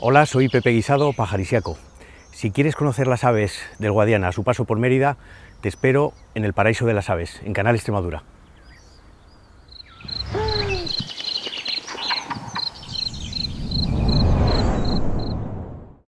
Hola, soy Pepe Guisado, pajarisiaco. Si quieres conocer las aves del Guadiana a su paso por Mérida, te espero en el Paraíso de las Aves, en Canal Extremadura.